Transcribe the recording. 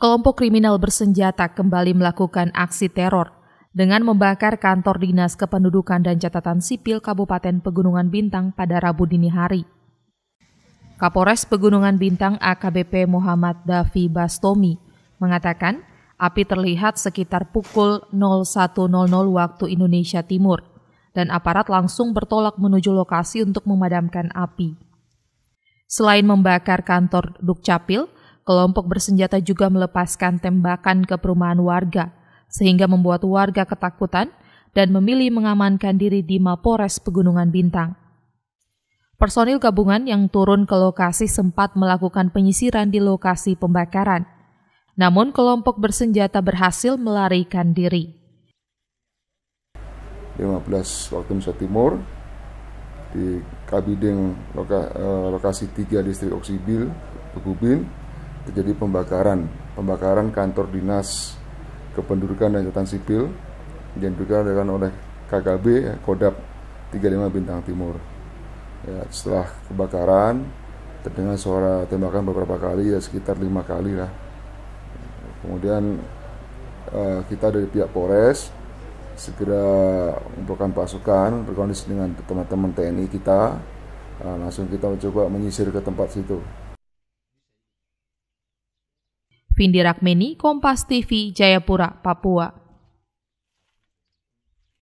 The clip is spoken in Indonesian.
kelompok kriminal bersenjata kembali melakukan aksi teror dengan membakar kantor Dinas Kependudukan dan Catatan Sipil Kabupaten Pegunungan Bintang pada Rabu dini hari. Kapolres Pegunungan Bintang AKBP Muhammad Davi Bastomi mengatakan api terlihat sekitar pukul 01.00 waktu Indonesia Timur dan aparat langsung bertolak menuju lokasi untuk memadamkan api. Selain membakar kantor Dukcapil, Kelompok bersenjata juga melepaskan tembakan ke perumahan warga, sehingga membuat warga ketakutan dan memilih mengamankan diri di Mapores Pegunungan Bintang. Personil gabungan yang turun ke lokasi sempat melakukan penyisiran di lokasi pembakaran. Namun kelompok bersenjata berhasil melarikan diri. 15 waktu Nusa Timur di Kabideng loka, eh, lokasi 3 distrik Oksibil, Pegubin, terjadi pembakaran, pembakaran kantor dinas kependudukan dan catatan sipil yang dilakukan oleh KKB ya, Kodap 35 Bintang Timur. Ya, setelah kebakaran terdengar suara tembakan beberapa kali ya sekitar lima kali lah. Kemudian eh, kita dari pihak Polres segera mengumpulkan pasukan berkondisi dengan teman-teman TNI kita eh, langsung kita mencoba menyisir ke tempat situ Pindirakmeni, Kompas TV, Jayapura, Papua.